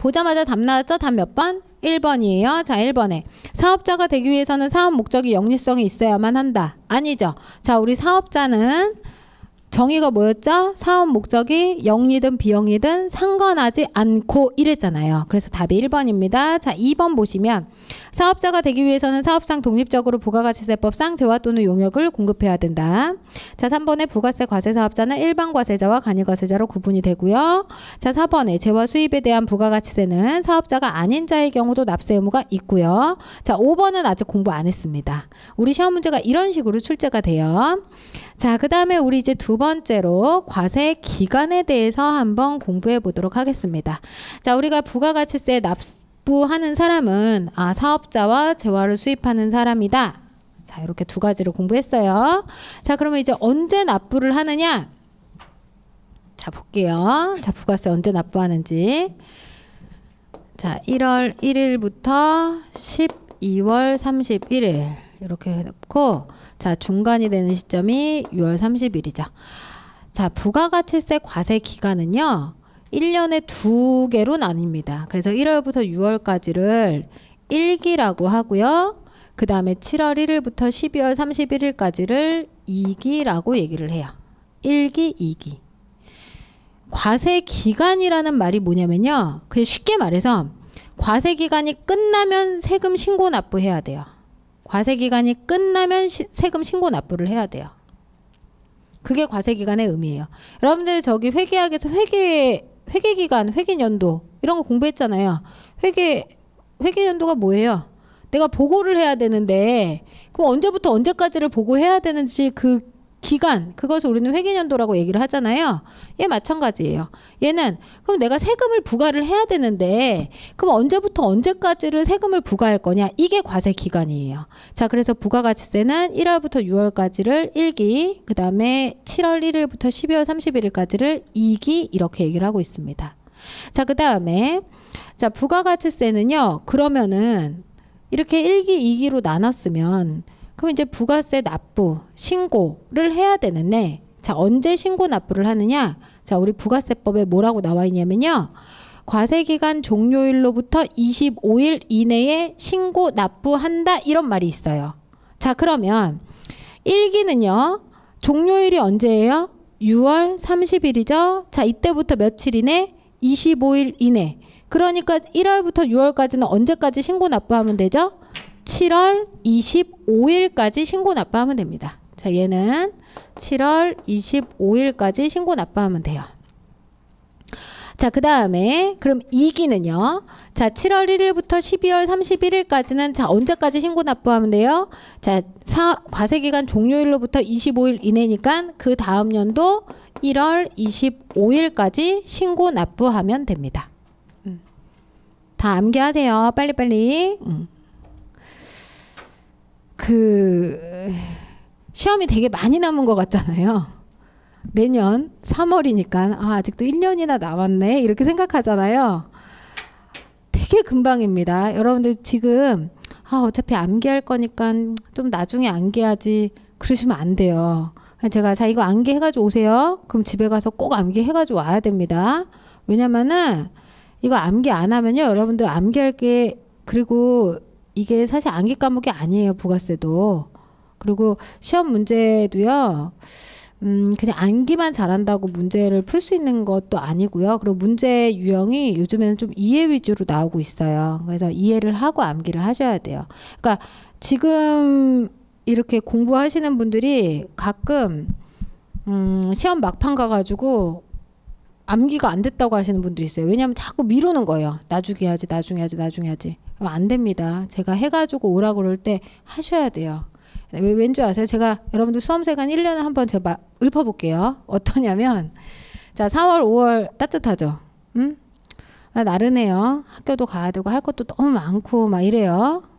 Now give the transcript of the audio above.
보자마자 답 나왔죠? 답 몇 번? 1번이에요. 자, 1번에 사업자가 되기 위해서는 사업 목적이 영리성이 있어야만 한다. 아니죠. 자, 우리 사업자는 정의가 뭐였죠? 사업 목적이 영리든 비영리든 상관하지 않고 이랬잖아요. 그래서 답이 1번입니다. 자, 2번 보시면 사업자가 되기 위해서는 사업상 독립적으로 부가가치세법상 재화 또는 용역을 공급해야 된다. 자, 3번에 부가세 과세 사업자는 일반 과세자와 간이 과세자로 구분이 되고요. 자, 4번에 재화 수입에 대한 부가가치세는 사업자가 아닌 자의 경우도 납세 의무가 있고요. 자, 5번은 아직 공부 안 했습니다. 우리 시험 문제가 이런 식으로 출제가 돼요. 자, 그 다음에 우리 이제 두 번째로 과세 기간에 대해서 한번 공부해 보도록 하겠습니다. 자, 우리가 부가가치세 납부하는 사람은 아, 사업자와 재화를 수입하는 사람이다. 자, 이렇게 두 가지를 공부했어요. 자, 그러면 이제 언제 납부를 하느냐? 자, 볼게요. 자, 부가세 언제 납부하는지. 자, 1월 1일부터 12월 31일. 이렇게 해놓고 자 중간이 되는 시점이 6월 30일이죠. 자 부가가치세 과세 기간은요. 1년에 두 개로 나뉩니다. 그래서 1월부터 6월까지를 1기라고 하고요. 그 다음에 7월 1일부터 12월 31일까지를 2기라고 얘기를 해요. 1기, 2기. 과세 기간이라는 말이 뭐냐면요. 그냥 쉽게 말해서 과세 기간이 끝나면 세금 신고 납부해야 돼요. 과세 기간이 끝나면 시, 세금 신고 납부를 해야 돼요. 그게 과세 기간의 의미예요. 여러분들 저기 회계학에서 회계 회계 기간, 회계 연도 이런 거 공부했잖아요. 회계 회계 연도가 뭐예요? 내가 보고를 해야 되는데 그럼 언제부터 언제까지를 보고해야 되는지 그 기간 그것을 우리는 회계연도라고 얘기를 하잖아요. 얘 마찬가지예요. 얘는 그럼 내가 세금을 부과를 해야 되는데 그럼 언제부터 언제까지를 세금을 부과할 거냐 이게 과세 기간이에요. 자 그래서 부가가치세는 1월부터 6월까지를 1기 그 다음에 7월 1일부터 12월 31일까지를 2기 이렇게 얘기를 하고 있습니다. 자그 다음에 자 부가가치세는요 그러면은 이렇게 1기 2기로 나눴으면 그럼 이제 부가세 납부 신고를 해야 되는데 자 언제 신고 납부를 하느냐 자 우리 부가세법에 뭐라고 나와 있냐면요 과세기간 종료일로부터 25일 이내에 신고 납부한다 이런 말이 있어요 자 그러면 일기는요 종료일이 언제예요 6월 30일이죠 자 이때부터 며칠 이내 25일 이내 그러니까 1월부터 6월까지는 언제까지 신고 납부하면 되죠 7월 25일까지 신고 납부하면 됩니다. 자, 얘는 7월 25일까지 신고 납부하면 돼요. 자, 그 다음에 그럼 이기는요. 자, 7월 1일부터 12월 31일까지는 자, 언제까지 신고 납부하면 돼요? 자, 사, 과세기간 종료일로부터 25일 이내니까 그 다음 연도 1월 25일까지 신고 납부하면 됩니다. 음. 다 암기하세요. 빨리빨리. 음. 그 시험이 되게 많이 남은 것 같잖아요. 내년 3월이니까 아, 아직도 1년이나 남았네 이렇게 생각하잖아요. 되게 금방입니다. 여러분들 지금 아, 어차피 암기할 거니까 좀 나중에 암기하지 그러시면 안 돼요. 제가 자 이거 암기해가지고 오세요. 그럼 집에 가서 꼭 암기해가지고 와야 됩니다. 왜냐면은 이거 암기 안 하면요 여러분들 암기할 게 그리고 이게 사실 암기 과목이 아니에요 부가세도 그리고 시험 문제도요 음 그냥 암기만 잘한다고 문제를 풀 수 있는 것도 아니고요 그리고 문제 유형이 요즘에는 좀 이해 위주로 나오고 있어요 그래서 이해를 하고 암기를 하셔야 돼요 그러니까 지금 이렇게 공부하시는 분들이 가끔 음 시험 막판 가가지고 암기가 안 됐다고 하시는 분들이 있어요. 왜냐하면 자꾸 미루는 거예요. 나중에 하지, 나중에 하지, 나중에 하지. 안 됩니다. 제가 해가지고 오라 고 그럴 때 하셔야 돼요. 왜, 왠지 아세요? 제가 여러분들 수험생간 1년에 한번 제가 읊어볼게요. 어떠냐면, 자, 4월, 5월 따뜻하죠? 응? 아, 나르네요 학교도 가야 되고 할 것도 너무 많고 막 이래요.